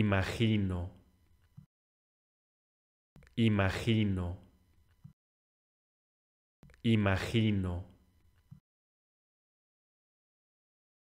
Imagino. Imagino. Imagino.